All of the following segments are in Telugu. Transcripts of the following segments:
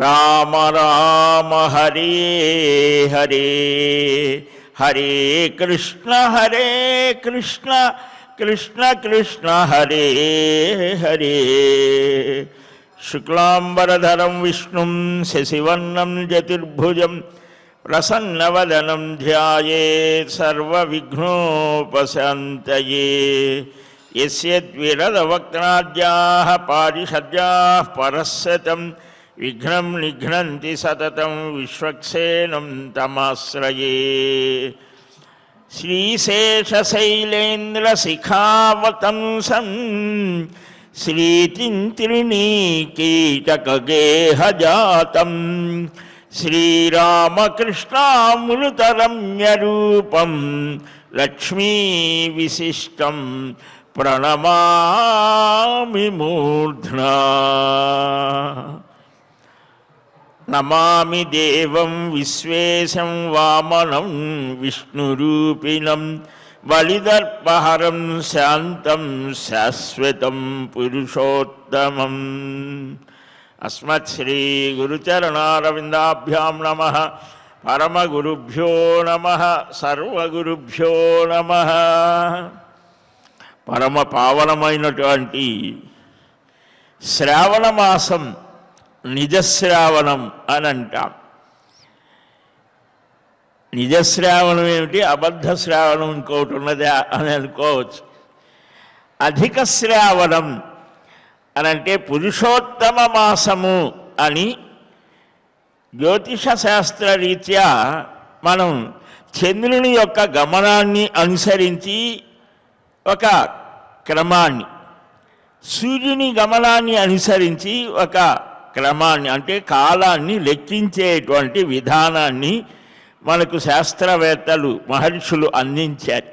राम राम हरे हरे हरे कृष्ण हरे कृष्ण कृष्ण कृष्ण हरे हरे शुक्लाम्बरधरं विष्णु शशिवर्णं ज्योतिर्भुज प्रसन्न वनम ध्यानोपंत यस्य द्विरदवक्त्राद्याः पारिषद्याः विघ्न विघ्नं निघ्नन्ति सततं विश्वक्सेनं तमाश्रये श्रीशेषशैलेन्द्रशिखावतंसं श्रीतिं त्रिणीकीटकगेहजातं लक्ष्मी विशिष्ट प्रणमा मूर्धना నమామి దేవం విశ్వేశం వామనం విష్ణురూపిణం బలిదర్పహరం శాంతం శాశ్వతం పురుషోత్తమం అస్మత్ శ్రీ గురుచరణారవిందాభ్యాం నమ పరమగురుభ్యో నమ సర్వగురుభ్యో నమ పరమ పావనమైనటువంటి శ్రావణ మాసం నిజశ్రావణం అని అంటాం నిజశ్రావణం ఏమిటి అబద్ధ శ్రావణం ఇంకోటి ఉన్నదా అని అనుకోవచ్చు అధిక శ్రావణం అని అంటే పురుషోత్తమ మాసము అని జ్యోతిష శాస్త్ర రీత్యా మనం చంద్రుని యొక్క గమనాన్ని అనుసరించి ఒక క్రమాన్ని సూర్యుని గమనాన్ని అనుసరించి ఒక క్రమాన్ని అంటే కాలాన్ని లెక్కించేటువంటి విధానాన్ని మనకు శాస్త్రవేత్తలు మహర్షులు అందించారు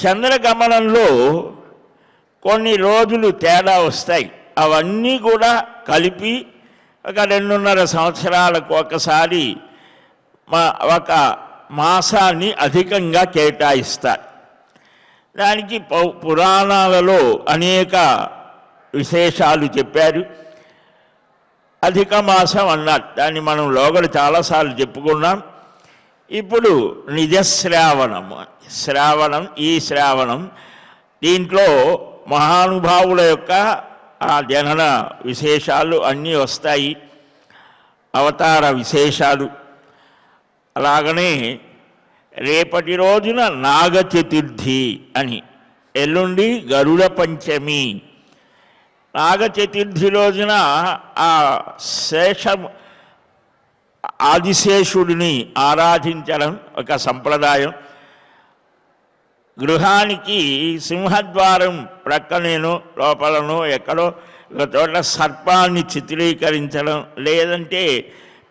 చంద్రగమనంలో కొన్ని రోజులు తేడా వస్తాయి అవన్నీ కూడా కలిపి ఒక రెండున్నర సంవత్సరాలకు ఒకసారి మా ఒక మాసాన్ని అధికంగా కేటాయిస్తారు దానికి పురాణాలలో అనేక విశేషాలు చెప్పారు అధిక మాసం అన్నారు దాన్ని మనం లోగలు చాలాసార్లు చెప్పుకున్నాం ఇప్పుడు నిజశ్రావణము శ్రావణం ఈ శ్రావణం దీంట్లో మహానుభావుల యొక్క ఆ జనన విశేషాలు అన్నీ వస్తాయి అవతార విశేషాలు అలాగనే రేపటి రోజున నాగ చతుర్థి అని ఎల్లుండి గరుడ పంచమి నాగచతుర్థి రోజున ఆ శేషం ఆదిశేషుడిని ఆరాధించడం ఒక సంప్రదాయం గృహానికి సింహద్వారం ప్రక్కనేను లోపలను ఎక్కడో ఒక చోట సర్పాన్ని చిత్రీకరించడం లేదంటే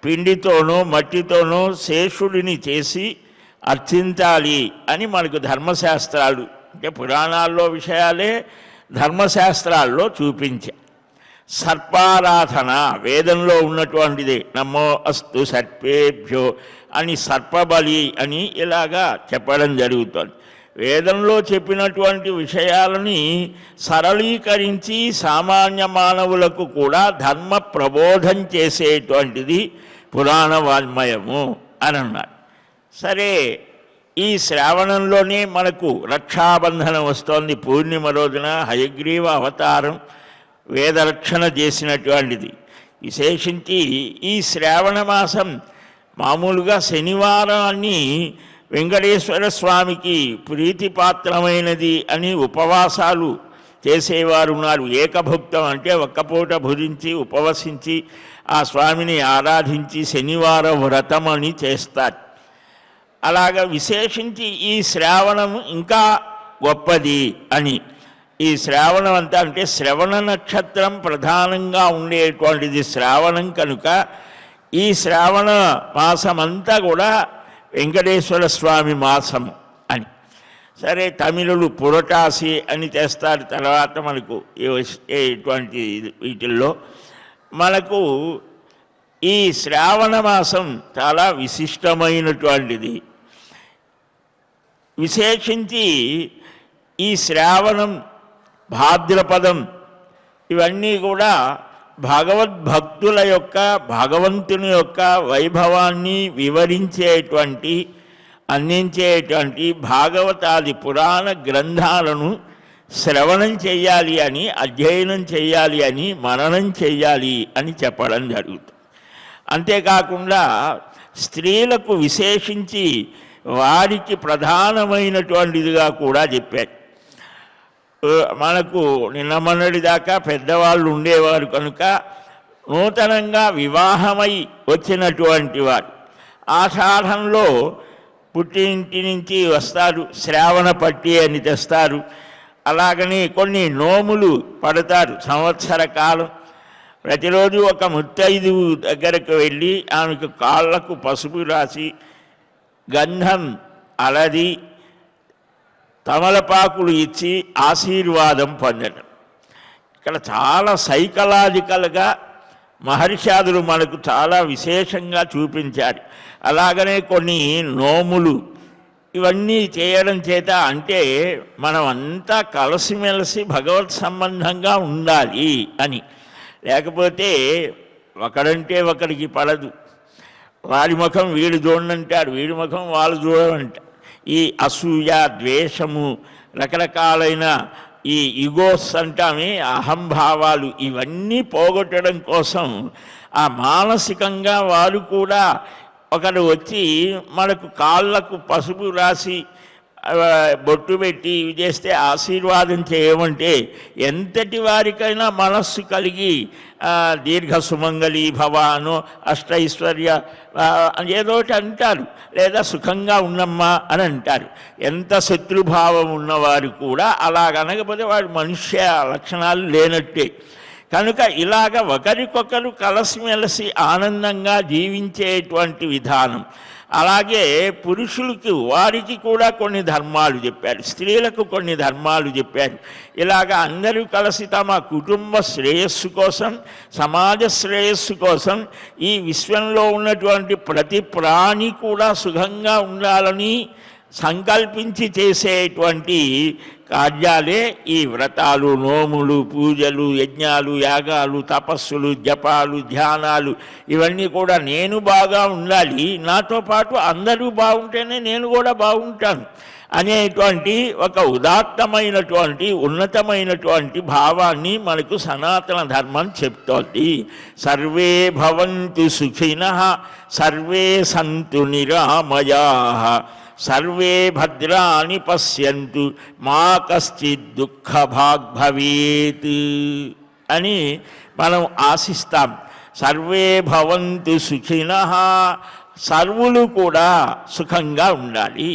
పిండితోనూ మట్టితోనూ శేషుడిని చేసి అర్చించాలి అని మనకు ధర్మశాస్త్రాలు అంటే పురాణాల్లో విషయాలే ధర్మశాస్త్రాల్లో చూపించా సర్పారాధన వేదంలో ఉన్నటువంటిది నమో అస్తు సర్పేభ్యో అని సర్పబలి అని ఇలాగా చెప్పడం జరుగుతుంది వేదంలో చెప్పినటువంటి విషయాలని సరళీకరించి సామాన్య మానవులకు కూడా ధర్మ ప్రబోధం చేసేటువంటిది పురాణ వాల్మయము అని అన్నారు సరే ఈ శ్రావణంలోనే మనకు రక్షాబంధనం వస్తోంది పూర్ణిమ రోజున హయగ్రీవ అవతారం వేదరక్షణ చేసినటువంటిది విశేషించి ఈ శ్రావణ మాసం మామూలుగా శనివారాన్ని వెంకటేశ్వర స్వామికి ప్రీతిపాత్రమైనది అని ఉపవాసాలు చేసేవారు ఉన్నారు ఏకభుక్తం అంటే ఒక్కపూట భుజించి ఉపవసించి ఆ స్వామిని ఆరాధించి శనివార వ్రతం అని చేస్తారు అలాగ విశేషించి ఈ శ్రావణం ఇంకా గొప్పది అని ఈ శ్రావణం అంతా అంటే శ్రవణ నక్షత్రం ప్రధానంగా ఉండేటువంటిది శ్రావణం కనుక ఈ శ్రావణ మాసమంతా కూడా వెంకటేశ్వర స్వామి మాసము అని సరే తమిళులు పురటాసి అని తెస్తారు తర్వాత మనకు ఇటువంటి వీటిల్లో మనకు ఈ శ్రావణ మాసం చాలా విశిష్టమైనటువంటిది విశేషించి ఈ శ్రావణం భాద్రపదం ఇవన్నీ కూడా భగవద్భక్తుల యొక్క భగవంతుని యొక్క వైభవాన్ని వివరించేటువంటి అందించేటువంటి భాగవతాది పురాణ గ్రంథాలను శ్రవణం చెయ్యాలి అని అధ్యయనం చేయాలి అని మననం చేయాలి అని చెప్పడం జరుగుతుంది అంతేకాకుండా స్త్రీలకు విశేషించి వారికి ప్రధానమైనటువంటిదిగా కూడా చెప్పారు మనకు నిన్నమన్నటి దాకా పెద్దవాళ్ళు ఉండేవారు కనుక నూతనంగా వివాహమై వచ్చినటువంటి వారు ఆషాఢంలో పుట్టింటి నుంచి వస్తారు శ్రావణ పట్టి అని తెస్తారు అలాగని కొన్ని నోములు పడతారు సంవత్సర కాలం ప్రతిరోజు ఒక ముత్తైదు దగ్గరకు వెళ్ళి ఆమెకు కాళ్లకు పసుపు రాసి గంధం అలది తమలపాకులు ఇచ్చి ఆశీర్వాదం పొందడం ఇక్కడ చాలా సైకలాజికల్గా మహర్షాదులు మనకు చాలా విశేషంగా చూపించారు అలాగనే కొన్ని నోములు ఇవన్నీ చేయడం చేత అంటే మనమంతా కలిసిమెలిసి భగవత్ సంబంధంగా ఉండాలి అని లేకపోతే ఒకడంటే ఒకరికి పడదు వారి ముఖం వీడు చూడంటాడు వీడి ముఖం వాళ్ళు చూడమంట ఈ అసూయ ద్వేషము రకరకాలైన ఈ ఇగోస్ అంటామే అహంభావాలు ఇవన్నీ పోగొట్టడం కోసం ఆ మానసికంగా వారు కూడా ఒకరు వచ్చి మనకు కాళ్ళకు పసుపు రాసి బొట్టు పెట్టి ఇవి చేస్తే ఆశీర్వాదం చేయమంటే ఎంతటి వారికైనా మనస్సు కలిగి దీర్ఘ సుమంగళీ భవాను అష్టైశ్వర్య ఏదోటి అంటారు లేదా సుఖంగా ఉన్నమ్మా అని అంటారు ఎంత శత్రుభావం ఉన్నవారు కూడా అలా అనకపోతే వారి మనుష్య లక్షణాలు లేనట్టే కనుక ఇలాగ ఒకరికొకరు కలసిమెలసి ఆనందంగా జీవించేటువంటి విధానం అలాగే పురుషులకు వారికి కూడా కొన్ని ధర్మాలు చెప్పారు స్త్రీలకు కొన్ని ధర్మాలు చెప్పారు ఇలాగ అందరూ కలిసి తమ కుటుంబ శ్రేయస్సు కోసం సమాజ శ్రేయస్సు కోసం ఈ విశ్వంలో ఉన్నటువంటి ప్రతి ప్రాణి కూడా సుఖంగా ఉండాలని సంకల్పించి చేసేటువంటి కార్యాలే ఈ వ్రతాలు నోములు పూజలు యజ్ఞాలు యాగాలు తపస్సులు జపాలు ధ్యానాలు ఇవన్నీ కూడా నేను బాగా ఉండాలి నాతో పాటు అందరూ బాగుంటేనే నేను కూడా బాగుంటాను అనేటువంటి ఒక ఉదాత్తమైనటువంటి ఉన్నతమైనటువంటి భావాన్ని మనకు సనాతన ధర్మం చెప్తోంది సర్వే భవంతు సుఖిన సర్వే సంతు నిరామయా సర్వే భద్రాని పశ్యంతు మా కశ్చిత్ దుఃఖభాగ్ భవేత్ అని మనం ఆశిస్తాం సర్వే భవంతు సుఖిన సర్వులు కూడా సుఖంగా ఉండాలి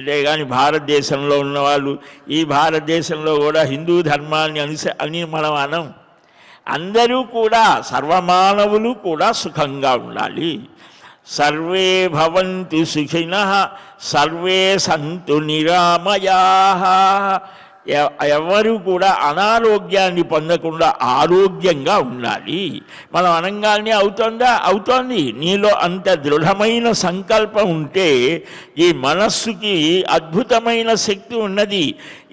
అంతేగాని భారతదేశంలో ఉన్నవాళ్ళు ఈ భారతదేశంలో కూడా హిందూ ధర్మాన్ని అనుస అని మనం అనం అందరూ కూడా సర్వమానవులు కూడా సుఖంగా ఉండాలి సర్వే భవంతు సుఖిన సర్వే సంతు నిరామయా ఎవరు కూడా అనారోగ్యాన్ని పొందకుండా ఆరోగ్యంగా ఉండాలి మనం అనంగానే అవుతుందా అవుతోంది నీలో అంత దృఢమైన సంకల్పం ఉంటే ఈ మనస్సుకి అద్భుతమైన శక్తి ఉన్నది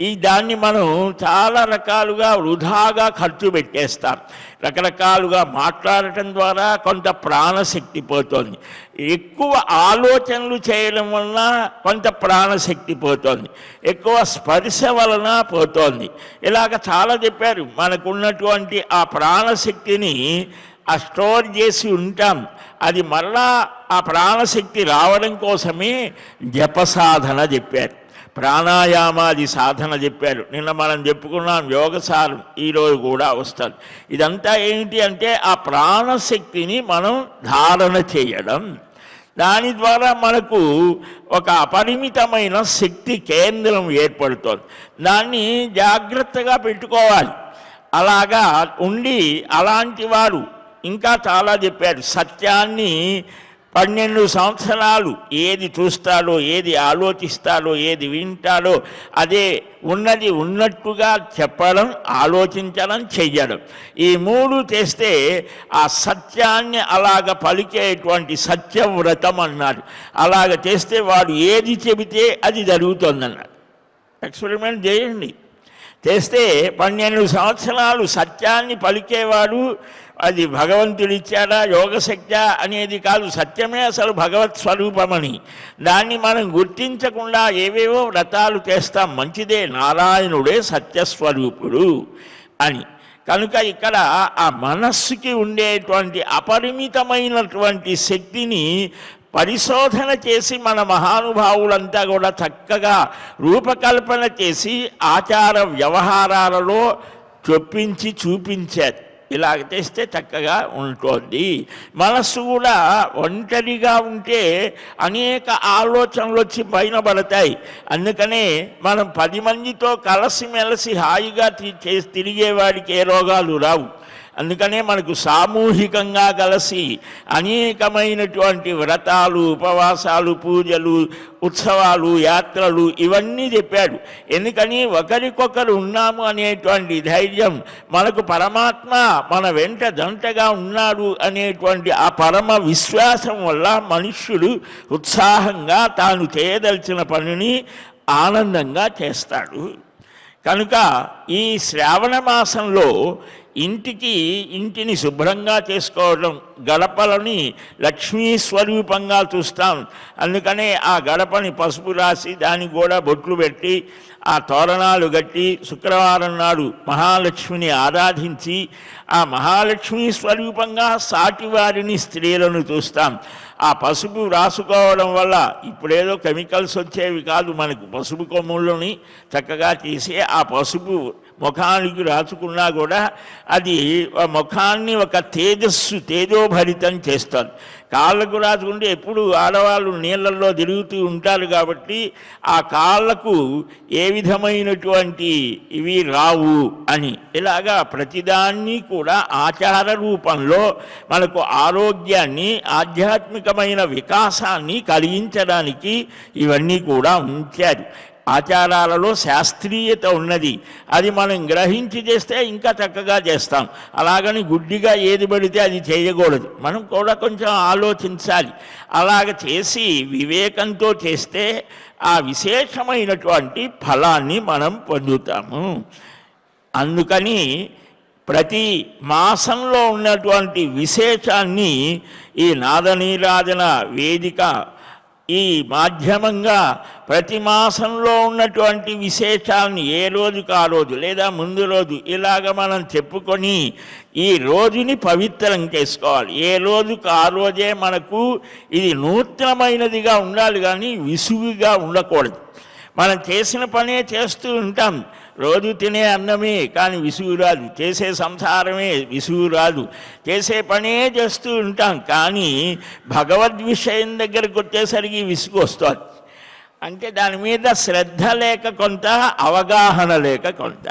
ఈ దాన్ని మనం చాలా రకాలుగా వృధాగా ఖర్చు పెట్టేస్తాం రకరకాలుగా మాట్లాడటం ద్వారా కొంత ప్రాణశక్తి పోతోంది ఎక్కువ ఆలోచనలు చేయడం వలన కొంత ప్రాణశక్తి పోతోంది ఎక్కువ స్పర్శ వలన పోతోంది ఇలాగ చాలా చెప్పారు మనకున్నటువంటి ఆ ప్రాణశక్తిని ఆ స్టోర్ చేసి ఉంటాం అది మరలా ఆ ప్రాణశక్తి రావడం కోసమే జపసాధన చెప్పారు ప్రాణాయామాది సాధన చెప్పారు నిన్న మనం చెప్పుకున్నాం యోగసారం ఈరోజు కూడా వస్తారు ఇదంతా ఏంటి అంటే ఆ ప్రాణశక్తిని మనం ధారణ చేయడం దాని ద్వారా మనకు ఒక అపరిమితమైన శక్తి కేంద్రం ఏర్పడుతుంది దాన్ని జాగ్రత్తగా పెట్టుకోవాలి అలాగా ఉండి అలాంటి వారు ఇంకా చాలా చెప్పారు సత్యాన్ని పన్నెండు సంవత్సరాలు ఏది చూస్తాడో ఏది ఆలోచిస్తాడో ఏది వింటాడో అదే ఉన్నది ఉన్నట్టుగా చెప్పడం ఆలోచించడం చెయ్యడం ఈ మూడు చేస్తే ఆ సత్యాన్ని అలాగ పలికేటువంటి సత్యవ్రతం అన్నారు అలాగ చేస్తే వాడు ఏది చెబితే అది జరుగుతుందన్నారు ఎక్స్పెరిమెంట్ చేయండి చేస్తే పన్నెండు సంవత్సరాలు సత్యాన్ని పలికేవాడు అది భగవంతుడిచ్చాడా యోగశక్త అనేది కాదు సత్యమే అసలు భగవత్ స్వరూపమని దాన్ని మనం గుర్తించకుండా ఏవేవో వ్రతాలు చేస్తాం మంచిదే నారాయణుడే సత్యస్వరూపుడు అని కనుక ఇక్కడ ఆ మనస్సుకి ఉండేటువంటి అపరిమితమైనటువంటి శక్తిని పరిశోధన చేసి మన మహానుభావులంతా కూడా చక్కగా రూపకల్పన చేసి ఆచార వ్యవహారాలలో చొప్పించి చూపించారు ఇలాగ తెస్తే చక్కగా ఉంటుంది మనస్సు కూడా ఒంటరిగా ఉంటే అనేక ఆలోచనలు వచ్చి పడతాయి అందుకనే మనం పది మందితో కలిసిమెలిసి హాయిగా తిరిగేవాడికి ఏ రోగాలు రావు అందుకనే మనకు సామూహికంగా కలిసి అనేకమైనటువంటి వ్రతాలు ఉపవాసాలు పూజలు ఉత్సవాలు యాత్రలు ఇవన్నీ చెప్పాడు ఎందుకని ఒకరికొకరు ఉన్నాము అనేటువంటి ధైర్యం మనకు పరమాత్మ మన వెంట దంటగా ఉన్నాడు అనేటువంటి ఆ పరమ విశ్వాసం వల్ల మనుష్యుడు ఉత్సాహంగా తాను చేయదలిచిన పనిని ఆనందంగా చేస్తాడు కనుక ఈ శ్రావణ మాసంలో ఇంటికి ఇంటిని శుభ్రంగా చేసుకోవడం గడపలని లక్ష్మీ స్వరూపంగా చూస్తాం అందుకనే ఆ గడపని పసుపు రాసి దానికి కూడా బొట్లు పెట్టి ఆ తోరణాలు కట్టి శుక్రవారం నాడు మహాలక్ష్మిని ఆరాధించి ఆ మహాలక్ష్మి స్వరూపంగా సాటివారిని స్త్రీలను చూస్తాం ఆ పసుపు రాసుకోవడం వల్ల ఇప్పుడేదో కెమికల్స్ వచ్చేవి కాదు మనకు పసుపు కొమ్ముల్లోని చక్కగా తీసి ఆ పసుపు ముఖానికి రాసుకున్నా కూడా అది ముఖాన్ని ఒక తేజస్సు తేజోభరితం చేస్తుంది కాళ్ళకు రాసుకుంటే ఎప్పుడు ఆడవాళ్ళు నీళ్ళల్లో తిరుగుతూ ఉంటారు కాబట్టి ఆ కాళ్ళకు ఏ విధమైనటువంటి ఇవి రావు అని ఇలాగా ప్రతిదాన్ని కూడా ఆచార రూపంలో మనకు ఆరోగ్యాన్ని ఆధ్యాత్మికమైన వికాసాన్ని కలిగించడానికి ఇవన్నీ కూడా ఉంచారు ఆచారాలలో శాస్త్రీయత ఉన్నది అది మనం గ్రహించి చేస్తే ఇంకా చక్కగా చేస్తాం అలాగని గుడ్డిగా ఏది పడితే అది చేయకూడదు మనం కూడా కొంచెం ఆలోచించాలి అలాగ చేసి వివేకంతో చేస్తే ఆ విశేషమైనటువంటి ఫలాన్ని మనం పొందుతాము అందుకని ప్రతి మాసంలో ఉన్నటువంటి విశేషాన్ని ఈ నాదనీరాజన వేదిక ఈ మాధ్యమంగా ప్రతి మాసంలో ఉన్నటువంటి విశేషాలను ఏ రోజుకు ఆ రోజు లేదా ముందు రోజు ఇలాగ మనం చెప్పుకొని ఈ రోజుని పవిత్రం చేసుకోవాలి ఏ రోజుకు ఆ రోజే మనకు ఇది నూతనమైనదిగా ఉండాలి కానీ విసుగుగా ఉండకూడదు మనం చేసిన పనే చేస్తూ ఉంటాం రోజు తినే అన్నమే కానీ విసుగు రాదు చేసే సంసారమే విసుగు రాదు చేసే పనే చేస్తూ ఉంటాం కానీ భగవద్ విషయం దగ్గరకు వచ్చేసరికి విసుగు వస్తుంది అంటే దాని మీద శ్రద్ధ లేక కొంత అవగాహన లేక కొంత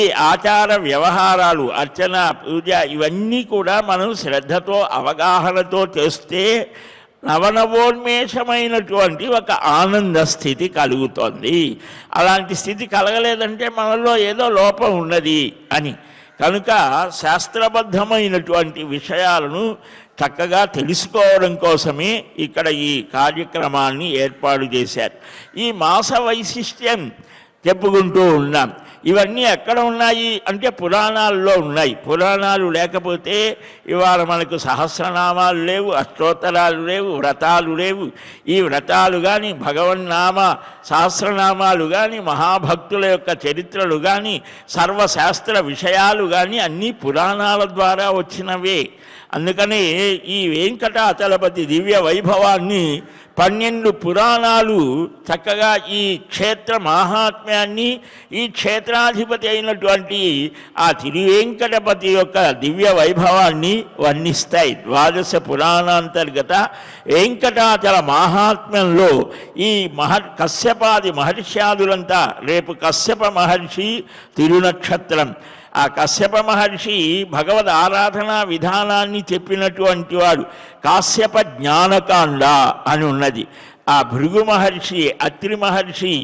ఈ ఆచార వ్యవహారాలు అర్చన పూజ ఇవన్నీ కూడా మనం శ్రద్ధతో అవగాహనతో చేస్తే నవనవోన్మేషమైనటువంటి ఒక ఆనంద స్థితి కలుగుతోంది అలాంటి స్థితి కలగలేదంటే మనలో ఏదో లోపం ఉన్నది అని కనుక శాస్త్రబద్ధమైనటువంటి విషయాలను చక్కగా తెలుసుకోవడం కోసమే ఇక్కడ ఈ కార్యక్రమాన్ని ఏర్పాటు చేశారు ఈ మాస వైశిష్ట్యం చెప్పుకుంటూ ఉన్నాం ఇవన్నీ ఎక్కడ ఉన్నాయి అంటే పురాణాల్లో ఉన్నాయి పురాణాలు లేకపోతే ఇవాళ మనకు సహస్రనామాలు లేవు అష్టోత్తరాలు లేవు వ్రతాలు లేవు ఈ వ్రతాలు కానీ భగవన్నామ సహస్రనామాలు కానీ మహాభక్తుల యొక్క చరిత్రలు కానీ సర్వశాస్త్ర విషయాలు కానీ అన్నీ పురాణాల ద్వారా వచ్చినవే అందుకని ఈ వెంకటాచలపతి దివ్య వైభవాన్ని పన్నెండు పురాణాలు చక్కగా ఈ క్షేత్ర మహాత్మ్యాన్ని ఈ క్షేత్రాధిపతి అయినటువంటి ఆ తిరువేంకటపతి యొక్క దివ్య వైభవాన్ని వర్ణిస్తాయి ద్వాదశ పురాణాంతర్గత వెంకటాచల మహాత్మ్యంలో ఈ మహ కశ్యపాది మహర్ష్యాదులంతా రేపు కశ్యప మహర్షి తిరునక్షత్రం ఆ కశ్యప మహర్షి భగవద్ ఆరాధనా విధానాన్ని చెప్పినటువంటి వాడు కాశ్యప జ్ఞానకాండ అని ఉన్నది ఆ భృగు మహర్షి అత్రి మహర్షి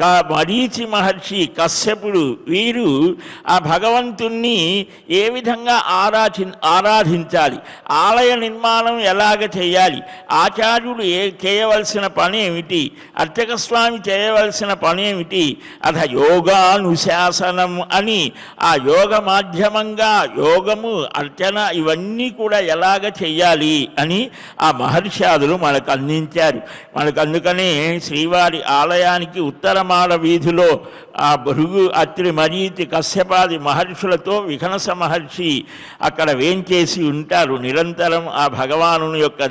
కా మరీచి మహర్షి కశ్యపుడు వీరు ఆ భగవంతుణ్ణి ఏ విధంగా ఆరాధి ఆరాధించాలి ఆలయ నిర్మాణం ఎలాగ చేయాలి ఆచార్యుడు ఏ చేయవలసిన పని ఏమిటి అర్చకస్వామి చేయవలసిన పని ఏమిటి అధ యోగానుశాసనం అని ఆ యోగ మాధ్యమంగా యోగము అర్చన ఇవన్నీ కూడా ఎలాగ చేయాలి అని ఆ మహర్షాదులు మనకు అందించారు మనకు అందుకనే శ్రీవారి ఆలయానికి ఉత్తరం మాడ వీధిలో ఆ భృగు అత్రి మరీతి కశ్యపాది మహర్షులతో విఘనస మహర్షి అక్కడ వేంచేసి ఉంటారు నిరంతరం ఆ భగవాను యొక్క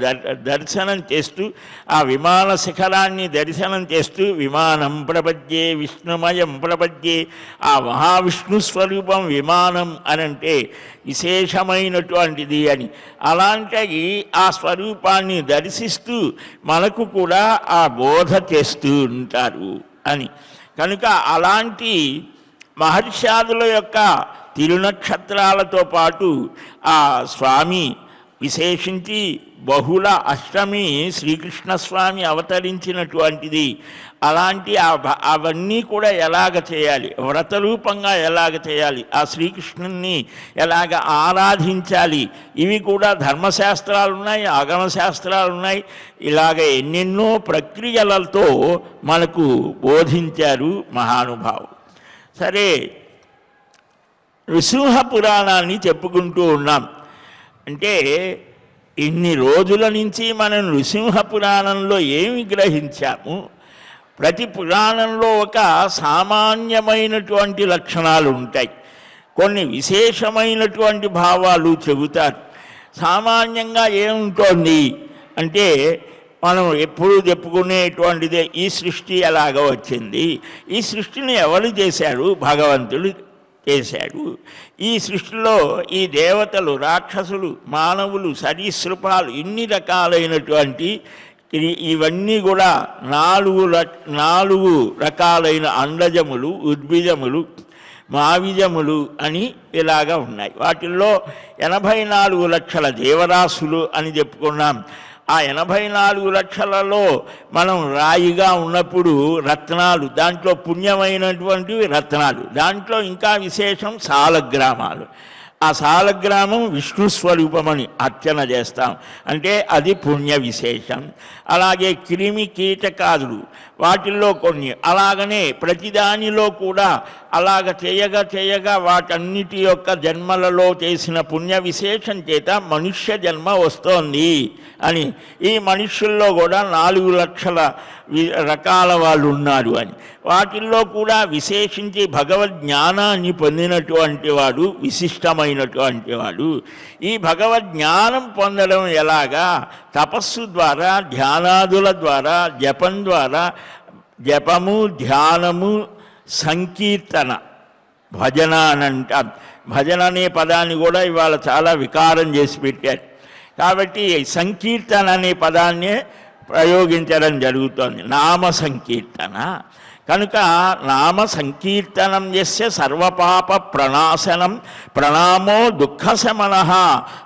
దర్శనం చేస్తూ ఆ విమాన శిఖరాన్ని దర్శనం చేస్తూ విమానం ప్రపద్యే విష్ణుమయం ప్రపద్యే ఆ మహావిష్ణు స్వరూపం విమానం అనంటే విశేషమైనటువంటిది అని అలాంటి ఆ స్వరూపాన్ని దర్శిస్తూ మనకు కూడా ఆ బోధ చేస్తూ ఉంటారు అని కనుక అలాంటి మహర్షాదుల యొక్క తిరునక్షత్రాలతో పాటు ఆ స్వామి విశేషించి బహుళ అష్టమి శ్రీకృష్ణస్వామి అవతరించినటువంటిది అలాంటి అవన్నీ కూడా ఎలాగ చేయాలి వ్రతరూపంగా ఎలాగ చేయాలి ఆ శ్రీకృష్ణుని ఎలాగ ఆరాధించాలి ఇవి కూడా ధర్మశాస్త్రాలు ఉన్నాయి ఆగమ శాస్త్రాలు ఉన్నాయి ఇలాగ ఎన్నెన్నో ప్రక్రియలతో మనకు బోధించారు మహానుభావు సరే నృసింహ పురాణాన్ని చెప్పుకుంటూ ఉన్నాం అంటే ఇన్ని రోజుల నుంచి మనం నృసింహ పురాణంలో ఏమి గ్రహించాము ప్రతి పురాణంలో ఒక సామాన్యమైనటువంటి లక్షణాలు ఉంటాయి కొన్ని విశేషమైనటువంటి భావాలు చెబుతారు సామాన్యంగా ఏముంటోంది అంటే మనం ఎప్పుడూ చెప్పుకునేటువంటిదే ఈ సృష్టి ఎలాగ వచ్చింది ఈ సృష్టిని ఎవరు చేశారు భగవంతుడు చేశాడు ఈ సృష్టిలో ఈ దేవతలు రాక్షసులు మానవులు సరీసృపాలు ఇన్ని రకాలైనటువంటి ఇవన్నీ కూడా నాలుగు నాలుగు రకాలైన అండజములు ఉద్భిజములు మావిజములు అని ఇలాగా ఉన్నాయి వాటిల్లో ఎనభై నాలుగు లక్షల దేవరాశులు అని చెప్పుకున్నాం ఆ ఎనభై నాలుగు లక్షలలో మనం రాయిగా ఉన్నప్పుడు రత్నాలు దాంట్లో పుణ్యమైనటువంటివి రత్నాలు దాంట్లో ఇంకా విశేషం సాలగ్రామాలు ఆ సాలగ్రామం విష్ణు స్వరూపమని అర్చన చేస్తాం అంటే అది పుణ్య విశేషం అలాగే క్రిమి కీటకాదులు వాటిల్లో కొన్ని అలాగనే ప్రతిదానిలో కూడా అలాగ చేయగా చేయగా వాటన్నిటి యొక్క జన్మలలో చేసిన పుణ్య విశేషం చేత మనుష్య జన్మ వస్తోంది అని ఈ మనుషుల్లో కూడా నాలుగు లక్షల రకాల వాళ్ళు ఉన్నారు అని వాటిల్లో కూడా విశేషించి భగవద్ జ్ఞానాన్ని పొందినటువంటి వాడు విశిష్టమైనటువంటి వాడు ఈ భగవద్ జ్ఞానం పొందడం ఎలాగా తపస్సు ద్వారా ధ్యానాదుల ద్వారా జపం ద్వారా జపము ధ్యానము సంకీర్తన భజన అని అంట భజన అనే పదాన్ని కూడా ఇవాళ చాలా వికారం చేసి పెట్టారు కాబట్టి సంకీర్తన అనే పదాన్నే ప్రయోగించడం జరుగుతోంది నామ సంకీర్తన కనుక నామ సంకీర్తనం చేస్తే సర్వపాప ప్రణాశనం ప్రణామో దుఃఖశమన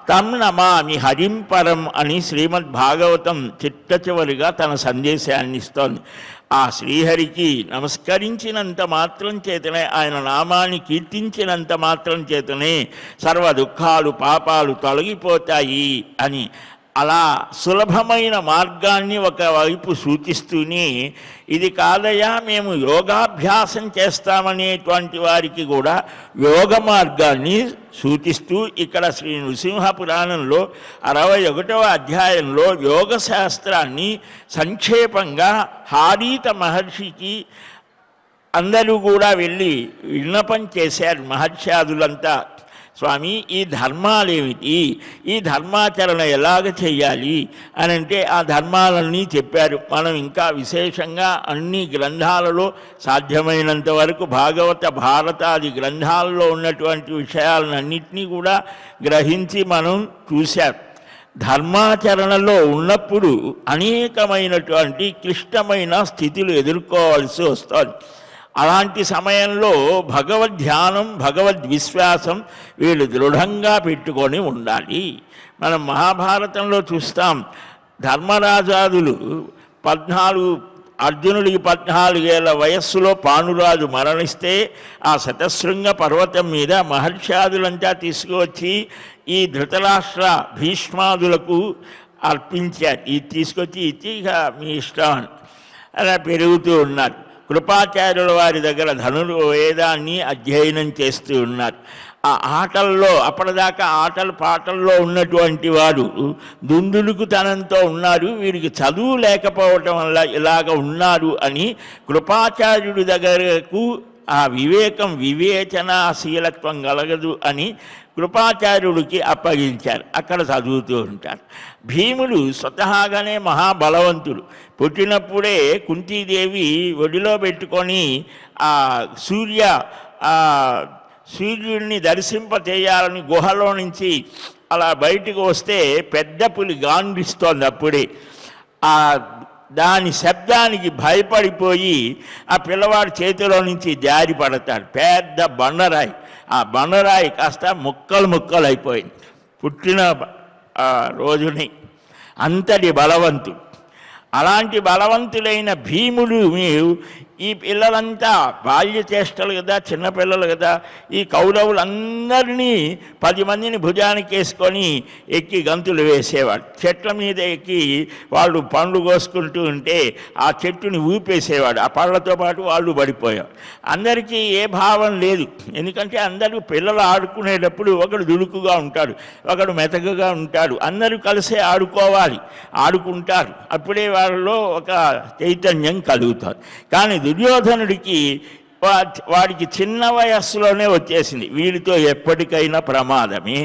తం నమామి హరింపరం అని శ్రీమద్భాగవతం చిత్త చిట్ట చివరిగా తన సందేశాన్ని ఇస్తోంది ఆ శ్రీహరికి నమస్కరించినంత మాత్రం చేతనే ఆయన నామాన్ని కీర్తించినంత మాత్రం చేతనే సర్వ దుఃఖాలు పాపాలు తొలగిపోతాయి అని అలా సులభమైన మార్గాన్ని ఒకవైపు సూచిస్తూనే ఇది కాదయా మేము యోగాభ్యాసం చేస్తామనేటువంటి వారికి కూడా యోగ మార్గాన్ని సూచిస్తూ ఇక్కడ శ్రీ నృసింహ పురాణంలో అరవై ఒకటవ అధ్యాయంలో యోగ శాస్త్రాన్ని సంక్షేపంగా హారీత మహర్షికి అందరూ కూడా వెళ్ళి విన్నపం చేశారు మహర్షాదులంతా స్వామి ఈ ధర్మాలేమిటి ఈ ధర్మాచరణ ఎలాగ చేయాలి అని అంటే ఆ ధర్మాలన్నీ చెప్పారు మనం ఇంకా విశేషంగా అన్ని గ్రంథాలలో సాధ్యమైనంత వరకు భాగవత భారతాది గ్రంథాలలో ఉన్నటువంటి విషయాలన్నింటినీ కూడా గ్రహించి మనం చూశాం ధర్మాచరణలో ఉన్నప్పుడు అనేకమైనటువంటి క్లిష్టమైన స్థితులు ఎదుర్కోవాల్సి వస్తుంది అలాంటి సమయంలో భగవద్ధ్యానం భగవద్ విశ్వాసం వీళ్ళు దృఢంగా పెట్టుకొని ఉండాలి మనం మహాభారతంలో చూస్తాం ధర్మరాజాదులు పద్నాలుగు అర్జునుడికి పద్నాలుగేళ్ల వయస్సులో పానురాజు మరణిస్తే ఆ శతశృంగ పర్వతం మీద మహర్షాదులంతా తీసుకువచ్చి ఈ ధృతరాష్ట్ర భీష్మాదులకు అర్పించారు ఇది తీసుకొచ్చి ఇది ఇక మీ ఇష్టం అలా పెరుగుతూ ఉన్నారు కృపాచార్యుల వారి దగ్గర ధనులు వేదాన్ని అధ్యయనం చేస్తూ ఉన్నారు ఆ ఆటల్లో అప్పటిదాకా ఆటలు పాటల్లో ఉన్నటువంటి వారు దుందులకు తనంతో ఉన్నారు వీరికి చదువు లేకపోవటం వల్ల ఇలాగ ఉన్నారు అని కృపాచార్యుడి దగ్గరకు ఆ వివేకం వివేచనాశీలత్వం కలగదు అని కృపాచార్యుడికి అప్పగించారు అక్కడ చదువుతూ ఉంటారు భీములు స్వతహాగానే మహాబలవంతుడు పుట్టినప్పుడే కుంతీదేవి ఒడిలో పెట్టుకొని ఆ సూర్య ఆ సూర్యుడిని చేయాలని గుహలో నుంచి అలా బయటకు వస్తే పెద్ద పులి గాండిస్తోంది అప్పుడే ఆ దాని శబ్దానికి భయపడిపోయి ఆ పిల్లవాడి చేతిలో నుంచి జారి పడతాడు పెద్ద బండరాయి ఆ బండరాయి కాస్త ముక్కలు ముక్కలు అయిపోయింది పుట్టిన రోజుని అంతటి బలవంతుడు అలాంటి బలవంతులైన భీములు మీరు ఈ పిల్లలంతా బాల్య చేష్టలు కదా చిన్నపిల్లలు కదా ఈ కౌరవులందరినీ పది మందిని భుజానికి వేసుకొని ఎక్కి గంతులు వేసేవాడు చెట్ల మీద ఎక్కి వాళ్ళు పండ్లు కోసుకుంటూ ఉంటే ఆ చెట్టుని ఊపేసేవాడు ఆ పళ్ళతో పాటు వాళ్ళు పడిపోయారు అందరికీ ఏ భావం లేదు ఎందుకంటే అందరూ పిల్లలు ఆడుకునేటప్పుడు ఒకడు దుడుకుగా ఉంటాడు ఒకడు మెతకగా ఉంటాడు అందరూ కలిసే ఆడుకోవాలి ఆడుకుంటారు అప్పుడే వాళ్ళలో ఒక చైతన్యం కలుగుతారు కానీ దుర్యోధనుడికి వాడికి చిన్న వయస్సులోనే వచ్చేసింది వీడితో ఎప్పటికైనా ప్రమాదమే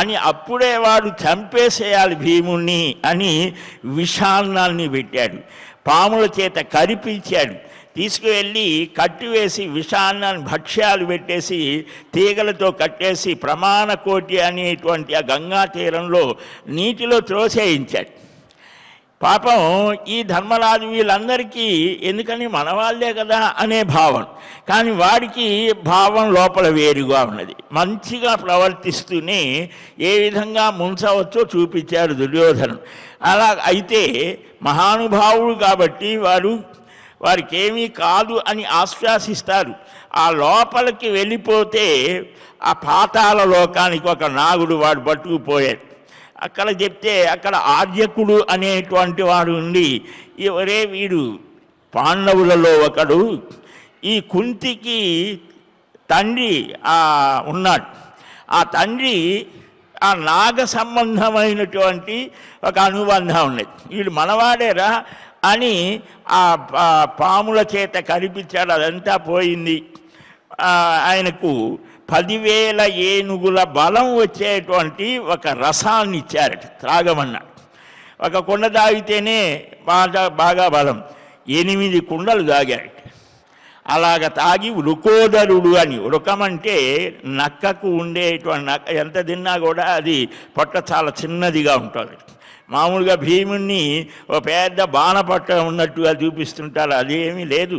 అని అప్పుడే వాడు చంపేసేయాలి భీముణ్ణి అని విషాన్నాన్ని పెట్టాడు పాముల చేత కరిపించాడు తీసుకువెళ్ళి కట్టివేసి విషాన్నాన్ని భక్ష్యాలు పెట్టేసి తీగలతో కట్టేసి ప్రమాణ కోటి అనేటువంటి ఆ గంగా తీరంలో నీటిలో త్రోసేయించాడు పాపం ఈ ధర్మరాజు వీళ్ళందరికీ ఎందుకని మన వాళ్ళే కదా అనే భావం కానీ వాడికి భావం లోపల వేరుగా ఉన్నది మంచిగా ప్రవర్తిస్తూనే ఏ విధంగా ముంచవచ్చో చూపించారు దుర్యోధనుడు అలా అయితే మహానుభావుడు కాబట్టి వారు వారికి ఏమీ కాదు అని ఆశ్వాసిస్తారు ఆ లోపలికి వెళ్ళిపోతే ఆ పాతాల లోకానికి ఒక నాగుడు వాడు పట్టుకుపోయాడు అక్కడ చెప్తే అక్కడ ఆర్యకుడు అనేటువంటి వాడు ఉండి ఎవరే వీడు పాండవులలో ఒకడు ఈ కుంతికి తండ్రి ఉన్నాడు ఆ తండ్రి ఆ నాగ సంబంధమైనటువంటి ఒక అనుబంధం ఉన్నది వీడు మనవాడేరా అని ఆ పాముల చేత కనిపించాడు అదంతా పోయింది ఆయనకు పదివేల ఏనుగుల బలం వచ్చేటువంటి ఒక రసాన్ని ఇచ్చారట త్రాగమన్నాడు ఒక కుండ తాగితేనే బాగా బాగా బలం ఎనిమిది కుండలు తాగారట అలాగ తాగి వృకోదరుడు అని వృకమంటే నక్కకు ఉండేటువంటి నక్క ఎంత తిన్నా కూడా అది పొట్ట చాలా చిన్నదిగా ఉంటుంది మామూలుగా భీముణ్ణి ఓ పెద్ద బాణపట్ట ఉన్నట్టుగా చూపిస్తుంటారు అదేమీ లేదు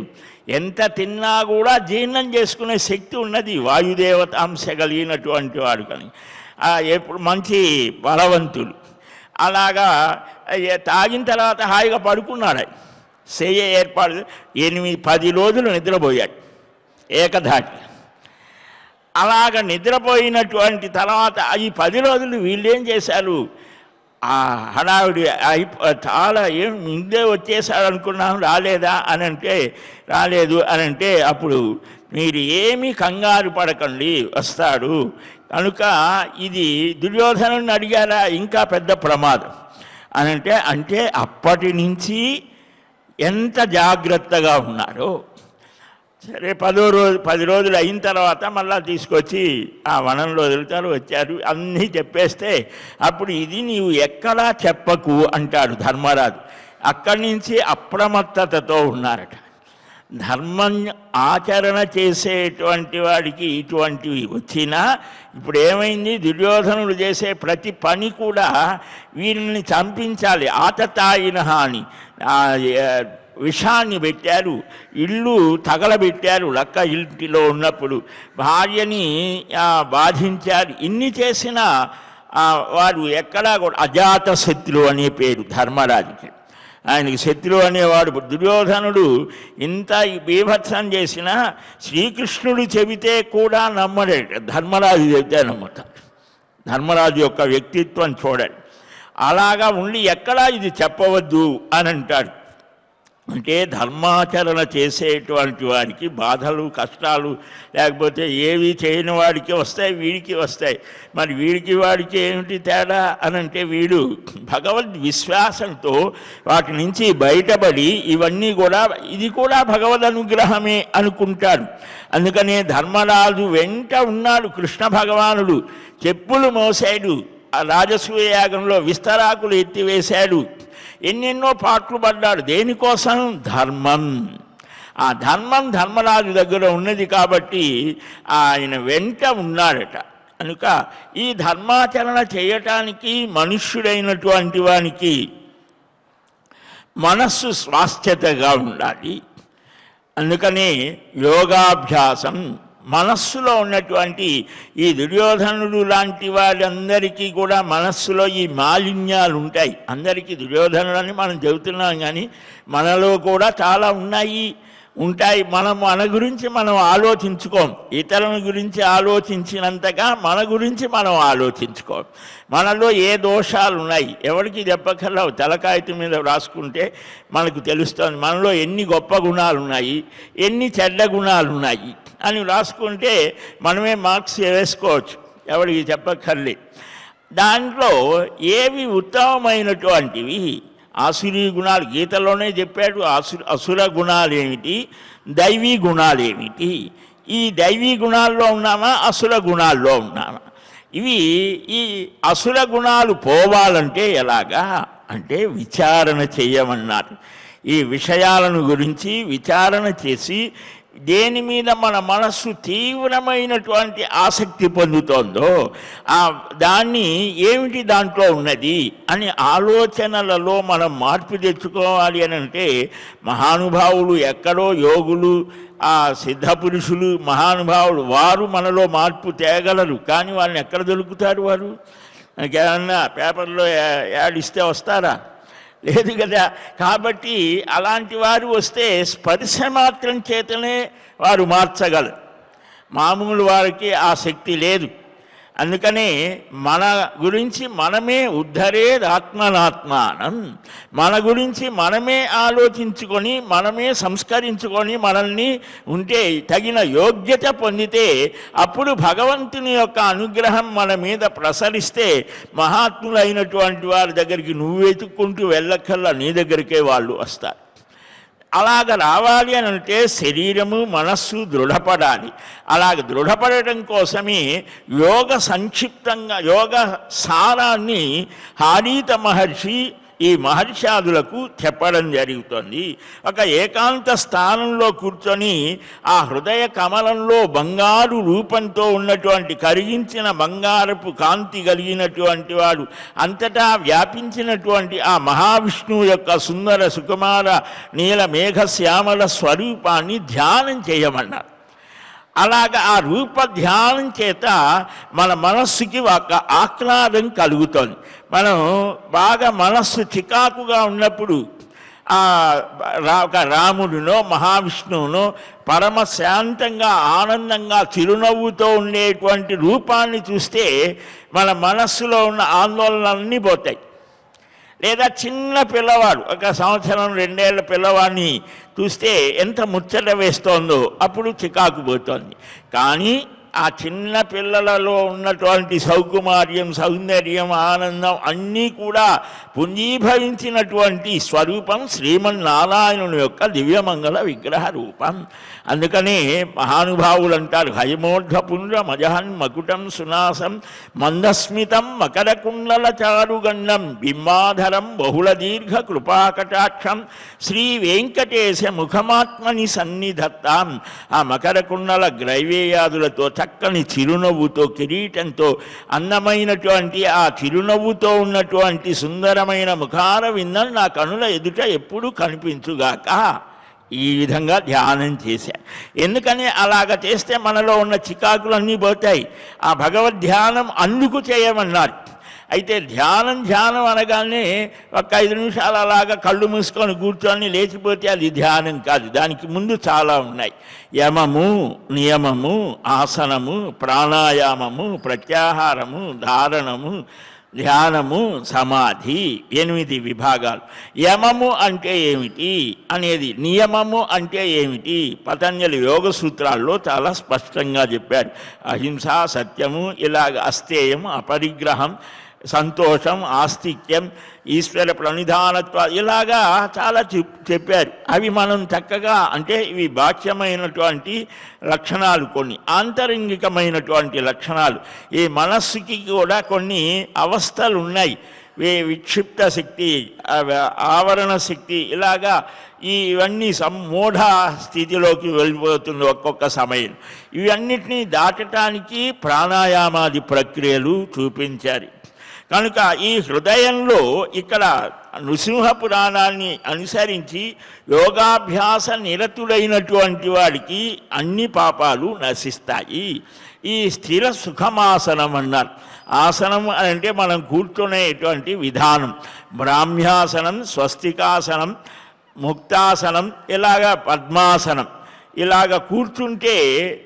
ఎంత తిన్నా కూడా జీర్ణం చేసుకునే శక్తి ఉన్నది వాయుదేవత అంశ కలిగినటువంటి వాడు కానీ ఎప్పుడు మంచి బలవంతులు అలాగా తాగిన తర్వాత హాయిగా పడుకున్నాడు సేయ ఏర్పాటు ఎనిమిది పది రోజులు నిద్రపోయాడు ఏకధాటి అలాగ నిద్రపోయినటువంటి తర్వాత ఈ పది రోజులు వీళ్ళేం చేశారు ఆ హడావిడి అయిపో చాలా ఏం ముందే వచ్చేసారనుకున్నాం రాలేదా అని అంటే రాలేదు అని అంటే అప్పుడు మీరు ఏమి కంగారు పడకండి వస్తాడు కనుక ఇది దుర్యోధను అడిగారా ఇంకా పెద్ద ప్రమాదం అని అంటే అంటే అప్పటి నుంచి ఎంత జాగ్రత్తగా ఉన్నారో సరే పదో రోజు పది రోజులు అయిన తర్వాత మళ్ళా తీసుకొచ్చి ఆ వనంలో వదులుతారు వచ్చారు అన్నీ చెప్పేస్తే అప్పుడు ఇది నీవు ఎక్కడా చెప్పకు అంటాడు ధర్మరాజు అక్కడి నుంచి అప్రమత్తతతో ఉన్నారట ధర్మం ఆచరణ చేసేటువంటి వాడికి ఇటువంటివి వచ్చినా ఇప్పుడు ఏమైంది దుర్యోధనులు చేసే ప్రతి పని కూడా వీరిని చంపించాలి ఆతతాయిన అని విషాన్ని పెట్టారు ఇల్లు తగలబెట్టారు లక్క ఇంటిలో ఉన్నప్పుడు భార్యని బాధించారు ఇన్ని చేసినా వారు ఎక్కడా కూడా అజాత శత్రు అనే పేరు ధర్మరాజుకి ఆయనకి శత్రు అనేవాడు దుర్యోధనుడు ఇంత బీభత్సం చేసినా శ్రీకృష్ణుడు చెబితే కూడా నమ్మలేడు ధర్మరాజు చెబితే నమ్ముతాడు ధర్మరాజు యొక్క వ్యక్తిత్వం చూడండి అలాగా ఉండి ఎక్కడా ఇది చెప్పవద్దు అని అంటాడు అంటే ధర్మాచరణ చేసేటువంటి వారికి బాధలు కష్టాలు లేకపోతే ఏవి చేయని వాడికి వస్తాయి వీడికి వస్తాయి మరి వీడికి వాడికి ఏమిటి తేడా అని అంటే వీడు భగవద్ విశ్వాసంతో వాటి నుంచి బయటపడి ఇవన్నీ కూడా ఇది కూడా భగవద్ అనుగ్రహమే అనుకుంటాడు అందుకనే ధర్మరాజు వెంట ఉన్నాడు కృష్ణ భగవానుడు చెప్పులు మోసాడు ఆ రాజసూయ యాగంలో విస్తరాకులు ఎత్తివేశాడు ఎన్నెన్నో పాటలు పడ్డాడు దేనికోసం ధర్మం ఆ ధర్మం ధర్మరాజు దగ్గర ఉన్నది కాబట్టి ఆయన వెంట ఉన్నాడట కనుక ఈ ధర్మాచరణ చేయటానికి మనుష్యుడైనటువంటి వానికి మనస్సు స్వాస్థ్యతగా ఉండాలి అందుకనే యోగాభ్యాసం మనస్సులో ఉన్నటువంటి ఈ దుర్యోధనుడు లాంటి వాళ్ళందరికీ కూడా మనస్సులో ఈ మాలిన్యాలు ఉంటాయి అందరికీ దుర్యోధనుడని మనం చెబుతున్నాం కానీ మనలో కూడా చాలా ఉన్నాయి ఉంటాయి మనం మన గురించి మనం ఆలోచించుకోం ఇతరుల గురించి ఆలోచించినంతగా మన గురించి మనం ఆలోచించుకోం మనలో ఏ దోషాలు ఉన్నాయి ఎవరికి చెప్పకల్లా తలకాయతు మీద వ్రాసుకుంటే మనకు తెలుస్తుంది మనలో ఎన్ని గొప్ప గుణాలు ఉన్నాయి ఎన్ని చెడ్డ గుణాలు ఉన్నాయి అని రాసుకుంటే మనమే మార్క్స్ వేసుకోవచ్చు ఎవరికి చెప్పక్కర్లే దాంట్లో ఏవి ఉత్తమమైనటువంటివి ఆసురీ గుణాలు గీతలోనే చెప్పాడు ఆసు అసుర గుణాలు ఏమిటి దైవీ గుణాలు ఏమిటి ఈ దైవీ గుణాల్లో ఉన్నామా అసుర గుణాల్లో ఉన్నామా ఇవి ఈ అసుర గుణాలు పోవాలంటే ఎలాగా అంటే విచారణ చేయమన్నారు ఈ విషయాలను గురించి విచారణ చేసి దేని మీద మన మనస్సు తీవ్రమైనటువంటి ఆసక్తి పొందుతోందో ఆ దాన్ని ఏమిటి దాంట్లో ఉన్నది అని ఆలోచనలలో మనం మార్పు తెచ్చుకోవాలి అని అంటే మహానుభావులు ఎక్కడో యోగులు ఆ సిద్ధ పురుషులు మహానుభావులు వారు మనలో మార్పు తేగలరు కానీ వాళ్ళని ఎక్కడ దొరుకుతారు వారు ఏమన్నా పేపర్లో యాడ్ ఇస్తే వస్తారా లేదు కదా కాబట్టి అలాంటి వారు వస్తే స్పర్శ మాత్రం చేతనే వారు మార్చగలరు మామూలు వారికి ఆ శక్తి లేదు అందుకని మన గురించి మనమే ఉద్ధరేద్ ఆత్మనాత్మానం మన గురించి మనమే ఆలోచించుకొని మనమే సంస్కరించుకొని మనల్ని ఉంటే తగిన యోగ్యత పొందితే అప్పుడు భగవంతుని యొక్క అనుగ్రహం మన మీద ప్రసరిస్తే మహాత్ములైనటువంటి వారి దగ్గరికి నువ్వు వెతుక్కుంటూ వెళ్ళక్కల్లా నీ దగ్గరికే వాళ్ళు వస్తారు అలాగ రావాలి అని అంటే శరీరము మనస్సు దృఢపడాలి అలాగ దృఢపడటం కోసమే యోగ సంక్షిప్తంగా యోగ సారాన్ని హారీత మహర్షి ఈ మహర్షాదులకు చెప్పడం జరుగుతుంది ఒక ఏకాంత స్థానంలో కూర్చొని ఆ హృదయ కమలంలో బంగారు రూపంతో ఉన్నటువంటి కరిగించిన బంగారపు కాంతి కలిగినటువంటి వాడు అంతటా వ్యాపించినటువంటి ఆ మహావిష్ణువు యొక్క సుందర సుకుమార నీల మేఘ శ్యామల స్వరూపాన్ని ధ్యానం చేయమన్నారు అలాగ ఆ రూప ధ్యానం చేత మన మనస్సుకి ఒక ఆహ్లాదం కలుగుతుంది మనం బాగా మనస్సు చికాకుగా ఉన్నప్పుడు ఒక రాముడినో మహావిష్ణువునో పరమ శాంతంగా ఆనందంగా చిరునవ్వుతో ఉండేటువంటి రూపాన్ని చూస్తే మన మనస్సులో ఉన్న ఆందోళనలన్నీ పోతాయి లేదా చిన్న పిల్లవాడు ఒక సంవత్సరం రెండేళ్ల పిల్లవాడిని చూస్తే ఎంత ముచ్చట వేస్తోందో అప్పుడు చికాకు పోతోంది కానీ ఆ చిన్న పిల్లలలో ఉన్నటువంటి సౌకుమార్యం సౌందర్యం ఆనందం అన్నీ కూడా పుంజీభవించినటువంటి స్వరూపం శ్రీమన్నారాయణుని యొక్క దివ్యమంగళ విగ్రహ రూపం అందుకనే మహానుభావులు అంటారు హయమోర్ధపుండ్ర మజహన్ మకుటం సునాసం మందస్మితం మకరకుండల చారుగండం బింబాధరం బహుళ దీర్ఘ కృపాకటాక్షం శ్రీ వెంకటేశ ముఖమాత్మని సన్నిధత్తాం ఆ మకరకుండల గ్రైవేయాదులతో చక్కని చిరునవ్వుతో కిరీటంతో అందమైనటువంటి ఆ చిరునవ్వుతో ఉన్నటువంటి సుందరమైన ముఖార విందం నా కనుల ఎదుట ఎప్పుడూ కనిపించుగాక ఈ విధంగా ధ్యానం చేశా ఎందుకని అలాగ చేస్తే మనలో ఉన్న చికాకులన్నీ పోతాయి ఆ భగవద్ ధ్యానం అందుకు చేయమన్నారు అయితే ధ్యానం ధ్యానం అనగానే ఒక ఐదు నిమిషాలు అలాగా కళ్ళు మూసుకొని కూర్చొని లేచిపోతే అది ధ్యానం కాదు దానికి ముందు చాలా ఉన్నాయి యమము నియమము ఆసనము ప్రాణాయామము ప్రత్యాహారము ధారణము ధ్యానము సమాధి ఎనిమిది విభాగాలు యమము అంటే ఏమిటి అనేది నియమము అంటే ఏమిటి పతంజలి యోగ సూత్రాల్లో చాలా స్పష్టంగా చెప్పారు అహింస సత్యము ఇలాగ అస్థేయము అపరిగ్రహం సంతోషం ఆస్తిక్యం ఈశ్వర ప్రణిధానత్వ ఇలాగా చాలా చెప్పారు అవి మనం చక్కగా అంటే ఇవి బాహ్యమైనటువంటి లక్షణాలు కొన్ని ఆంతరంగికమైనటువంటి లక్షణాలు ఈ మనస్సుకి కూడా కొన్ని అవస్థలు ఉన్నాయి విక్షిప్త శక్తి ఆవరణ శక్తి ఇలాగా ఇవన్నీ సమ్మూఢ స్థితిలోకి వెళ్ళిపోతుంది ఒక్కొక్క సమయం ఇవన్నిటినీ దాటటానికి ప్రాణాయామాది ప్రక్రియలు చూపించారు కనుక ఈ హృదయంలో ఇక్కడ నృసింహ పురాణాన్ని అనుసరించి యోగాభ్యాస నిరతుడైనటువంటి వాడికి అన్ని పాపాలు నశిస్తాయి ఈ స్థిర సుఖమాసనం అన్నారు ఆసనం అంటే మనం కూర్చునేటువంటి విధానం బ్రాహ్మ్యాసనం స్వస్తికాసనం ముక్తాసనం ఇలాగ పద్మాసనం ఇలాగ కూర్చుంటే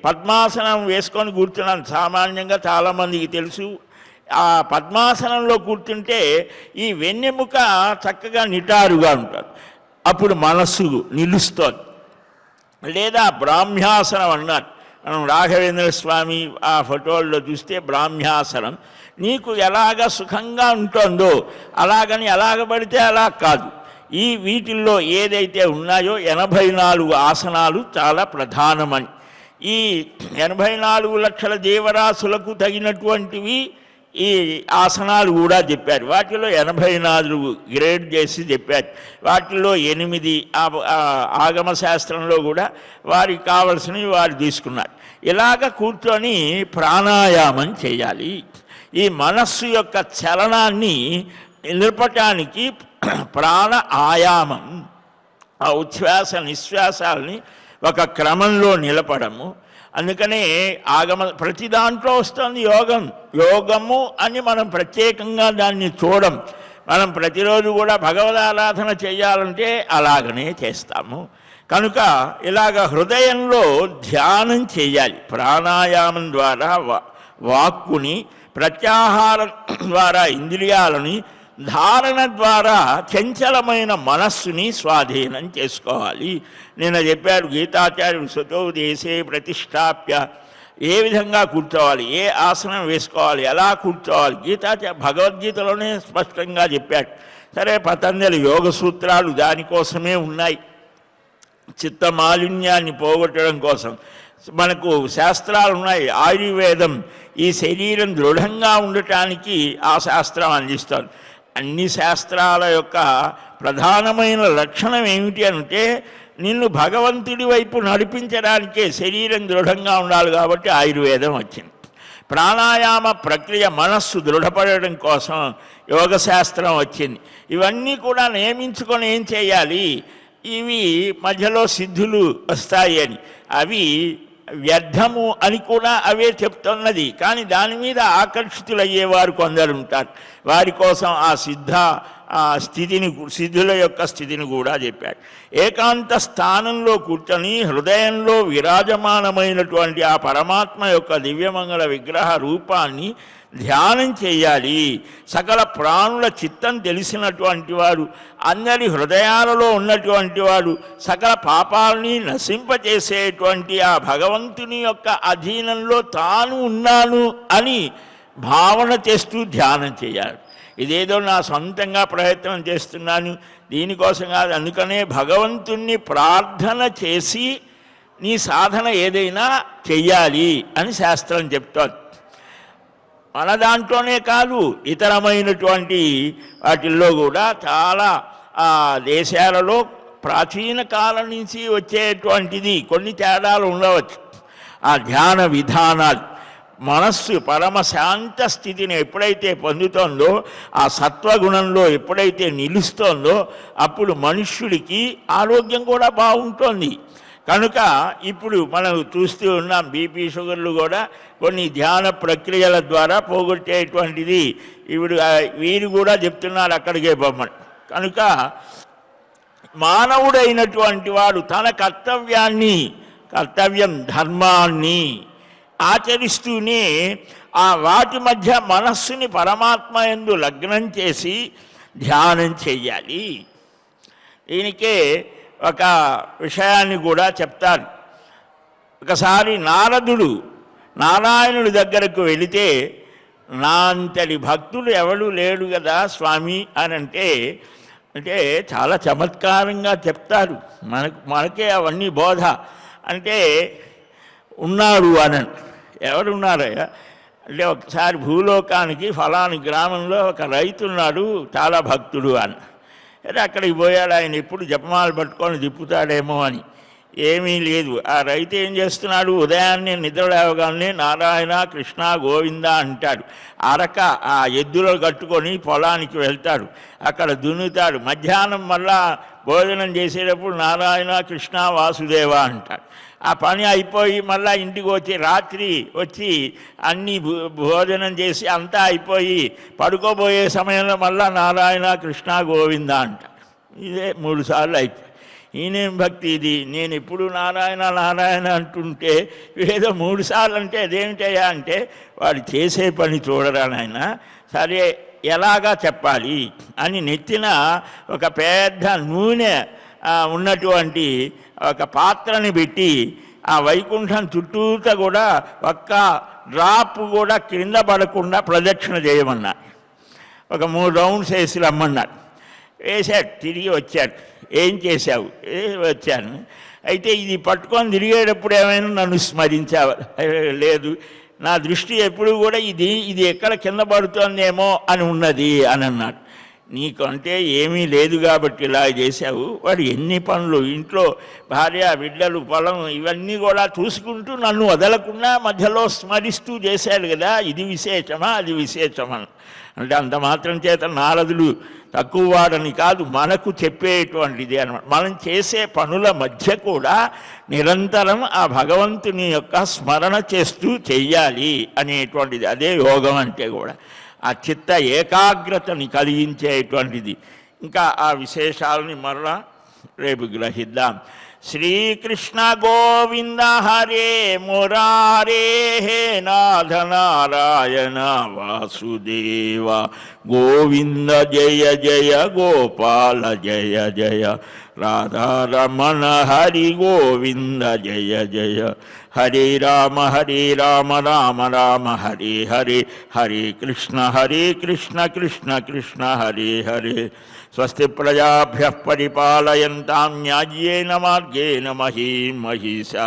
పద్మాసనం వేసుకొని కూర్చున్నాను సామాన్యంగా చాలామందికి తెలుసు ఆ పద్మాసనంలో కూర్చుంటే ఈ వెన్నెముక చక్కగా నిటారుగా ఉంటుంది అప్పుడు మనస్సు నిలుస్తుంది లేదా బ్రాహ్మ్యాసనం అన్నారు మనం రాఘవేంద్ర స్వామి ఆ ఫోటోల్లో చూస్తే బ్రాహ్మ్యాసనం నీకు ఎలాగ సుఖంగా ఉంటుందో అలాగని ఎలాగ పడితే అలా కాదు ఈ వీటిల్లో ఏదైతే ఉన్నాయో ఎనభై నాలుగు ఆసనాలు చాలా ప్రధానమని ఈ ఎనభై నాలుగు లక్షల దేవరాశులకు తగినటువంటివి ఈ ఆసనాలు కూడా చెప్పారు వాటిలో ఎనభై నాలుగు గ్రేడ్ చేసి చెప్పారు వాటిలో ఎనిమిది ఆగమ శాస్త్రంలో కూడా వారికి కావలసినవి వారు తీసుకున్నారు ఇలాగ కూర్చొని ప్రాణాయామం చేయాలి ఈ మనస్సు యొక్క చలనాన్ని నిలపటానికి ప్రాణ ఆయామం ఆ ఉచ్ఛ్వాస నిశ్వాసాలని ఒక క్రమంలో నిలపడము అందుకనే ఆగమ ప్రతి దాంట్లో వస్తుంది యోగం యోగము అని మనం ప్రత్యేకంగా దాన్ని చూడం మనం ప్రతిరోజు కూడా భగవద్ ఆరాధన చేయాలంటే అలాగనే చేస్తాము కనుక ఇలాగ హృదయంలో ధ్యానం చేయాలి ప్రాణాయామం ద్వారా వాక్కుని ప్రత్యాహారం ద్వారా ఇంద్రియాలని ధారణ ద్వారా చంచలమైన మనస్సుని స్వాధీనం చేసుకోవాలి నిన్న చెప్పాడు గీతాచార్యుడు సుతో దేశే ప్రతిష్టాప్య ఏ విధంగా కూర్చోవాలి ఏ ఆసనం వేసుకోవాలి ఎలా కూర్చోవాలి గీతాచార్య భగవద్గీతలోనే స్పష్టంగా చెప్పాడు సరే పతంజలి యోగ సూత్రాలు దానికోసమే ఉన్నాయి చిత్త మాలిన్యాన్ని పోగొట్టడం కోసం మనకు శాస్త్రాలు ఉన్నాయి ఆయుర్వేదం ఈ శరీరం దృఢంగా ఉండటానికి ఆ శాస్త్రం అందిస్తాను అన్ని శాస్త్రాల యొక్క ప్రధానమైన లక్షణం ఏమిటి అంటే నిన్ను భగవంతుడి వైపు నడిపించడానికే శరీరం దృఢంగా ఉండాలి కాబట్టి ఆయుర్వేదం వచ్చింది ప్రాణాయామ ప్రక్రియ మనస్సు దృఢపడడం కోసం యోగశాస్త్రం వచ్చింది ఇవన్నీ కూడా నియమించుకొని ఏం చేయాలి ఇవి మధ్యలో సిద్ధులు వస్తాయి అని అవి వ్యర్థము అని కూడా అవే చెప్తున్నది కానీ దాని మీద ఆకర్షితులయ్యేవారు ఉంటారు వారి కోసం ఆ సిద్ధ ఆ స్థితిని సిద్ధుల యొక్క స్థితిని కూడా చెప్పాడు ఏకాంత స్థానంలో కూర్చొని హృదయంలో విరాజమానమైనటువంటి ఆ పరమాత్మ యొక్క దివ్యమంగళ విగ్రహ రూపాన్ని ధ్యానం చేయాలి సకల ప్రాణుల చిత్తం తెలిసినటువంటి వాడు అందరి హృదయాలలో ఉన్నటువంటి వాడు సకల పాపాలని నశింపజేసేటువంటి ఆ భగవంతుని యొక్క అధీనంలో తాను ఉన్నాను అని భావన చేస్తూ ధ్యానం చేయాలి ఇదేదో నా సొంతంగా ప్రయత్నం చేస్తున్నాను దీనికోసం కాదు అందుకనే భగవంతుణ్ణి ప్రార్థన చేసి నీ సాధన ఏదైనా చెయ్యాలి అని శాస్త్రం చెప్తాను మన దాంట్లోనే కాదు ఇతరమైనటువంటి వాటిల్లో కూడా చాలా ఆ దేశాలలో ప్రాచీన కాలం నుంచి వచ్చేటువంటిది కొన్ని తేడాలు ఉండవచ్చు ఆ ధ్యాన విధానాలు మనస్సు పరమ శాంత స్థితిని ఎప్పుడైతే పొందుతోందో ఆ సత్వగుణంలో ఎప్పుడైతే నిలుస్తోందో అప్పుడు మనుష్యుడికి ఆరోగ్యం కూడా బాగుంటుంది కనుక ఇప్పుడు మనం చూస్తూ ఉన్నాం బీపీ షుగర్లు కూడా కొన్ని ధ్యాన ప్రక్రియల ద్వారా పోగొట్టేటువంటిది ఇప్పుడు వీరు కూడా చెప్తున్నారు అక్కడికే బొమ్మని కనుక మానవుడైనటువంటి వాడు తన కర్తవ్యాన్ని కర్తవ్యం ధర్మాన్ని ఆచరిస్తూనే ఆ వాటి మధ్య మనస్సుని పరమాత్మ ఎందు లగ్నం చేసి ధ్యానం చెయ్యాలి దీనికే ఒక విషయాన్ని కూడా చెప్తారు ఒకసారి నారదుడు నారాయణుడి దగ్గరకు వెళితే నా భక్తులు ఎవడు లేడు కదా స్వామి అని అంటే అంటే చాలా చమత్కారంగా చెప్తారు మనకు మనకే అవన్నీ బోధ అంటే ఉన్నాడు అని ఎవరున్నారయ్యా అంటే ఒకసారి భూలోకానికి ఫలాని గ్రామంలో ఒక రైతున్నాడు చాలా భక్తుడు అని అదే అక్కడికి పోయాడు ఆయన ఎప్పుడు జపమాలు పట్టుకొని తిప్పుతాడేమో అని ఏమీ లేదు ఆ రైతు ఏం చేస్తున్నాడు ఉదయాన్నే నిద్ర లేవగానే నారాయణ కృష్ణ గోవింద అంటాడు అరక ఆ ఎద్దులో కట్టుకొని పొలానికి వెళ్తాడు అక్కడ దున్నుతాడు మధ్యాహ్నం మళ్ళా భోజనం చేసేటప్పుడు నారాయణ కృష్ణ వాసుదేవ అంటాడు ఆ పని అయిపోయి మళ్ళీ ఇంటికి వచ్చి రాత్రి వచ్చి అన్ని భోజనం చేసి అంతా అయిపోయి పడుకోబోయే సమయంలో మళ్ళా నారాయణ కృష్ణ గోవింద అంట ఇదే మూడు సార్లు అయిపోయి ఈయనేం భక్తి ఇది నేను ఎప్పుడు నారాయణ నారాయణ అంటుంటే ఏదో మూడు సార్లు అంటే అదేమిటయ్యా అంటే వాడు చేసే పని చూడరా నాయన సరే ఎలాగా చెప్పాలి అని నెత్తిన ఒక పెద్ద నూనె ఉన్నటువంటి ఒక పాత్రని పెట్టి ఆ వైకుంఠం చుట్టూత కూడా ఒక్క డ్రాప్ కూడా క్రింద పడకుండా ప్రదక్షిణ చేయమన్నారు ఒక మూడు రౌండ్స్ వేసి రమ్మన్నారు వేశాడు తిరిగి వచ్చాడు ఏం చేశావు వచ్చాను అయితే ఇది పట్టుకొని తిరిగేటప్పుడు ఏమైనా నన్ను స్మరించావు లేదు నా దృష్టి ఎప్పుడు కూడా ఇది ఇది ఎక్కడ కింద పడుతోందేమో అని ఉన్నది అని అన్నాడు నీకంటే ఏమీ లేదు కాబట్టి ఇలా చేశావు వాడు ఎన్ని పనులు ఇంట్లో భార్య బిడ్డలు పొలం ఇవన్నీ కూడా చూసుకుంటూ నన్ను వదలకుండా మధ్యలో స్మరిస్తూ చేశాడు కదా ఇది విశేషమా అది విశేషమా అంటే అంత మాత్రం చేత నారదులు తక్కువ వాడని కాదు మనకు చెప్పేటువంటిది అనమాట మనం చేసే పనుల మధ్య కూడా నిరంతరం ఆ భగవంతుని యొక్క స్మరణ చేస్తూ చెయ్యాలి అనేటువంటిది అదే యోగం అంటే కూడా ఆ చిత్త ఏకాగ్రతని కలిగించేటువంటిది ఇంకా ఆ విశేషాలని మరలా రేపు గ్రహిద్దాం श्री कृष्ण गोविंद हरे मुरारे हे नारायण वासुदेव गोविंद जय जय गोपाल जय जय राधारमण हरि गोविंद जय जय हरे राम हरे राम राम राम हरे हरे हरे कृष्ण हरे कृष्ण कृष्ण कृष्ण हरे हरे स्वस्ति प्रजाभ्य परिपालयता न्याय्येन मगेन मही महिषा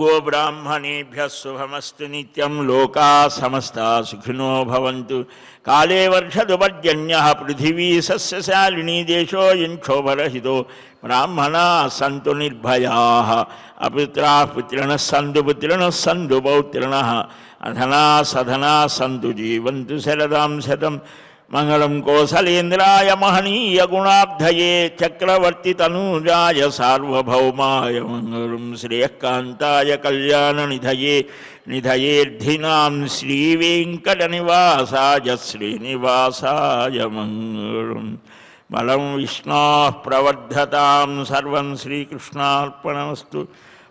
गोब्राह्मणेभ्य शुभमस्तु नित्यं लोका समस्ता सुखिनो भवन्तु काले वर्षदुपर्जन्यः पृथिवी सस्यशालिनी देशो युक्षोभरहितो ब्राह्मणाः सन्तु निर्भयाः अपुत्राः पुत्रिणः सन्तु पुत्रिणः सन्तु पौत्रिणः अधनाः सधनाः सन्तु जीवन्तु शरदां शतम् మంగళం కోసలేంద్రాయ మహనీయ గుణాబ్ధయే చక్రవర్తి తనూజాయ సార్వభౌమాయ మంగళం శ్రేయకాంతాయ కళ్యాణ నిధయే నిధయేర్ధినాం శ్రీవేంకట నివాసాయ శ్రీనివాసాయ మంగళం బలం విష్ణా ప్రవర్ధతాం సర్వం శ్రీకృష్ణార్పణమస్తు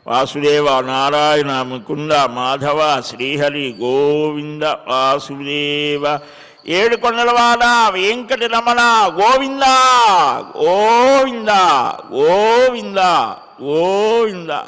వాసుదేవ నారాయణ ముకుంద మాధవ శ్రీహరి గోవింద వాసుదేవ ఏడు కొండలవాడ వెంకటి రమణ గోవింద గోవిందా గోవిందా గోవిందా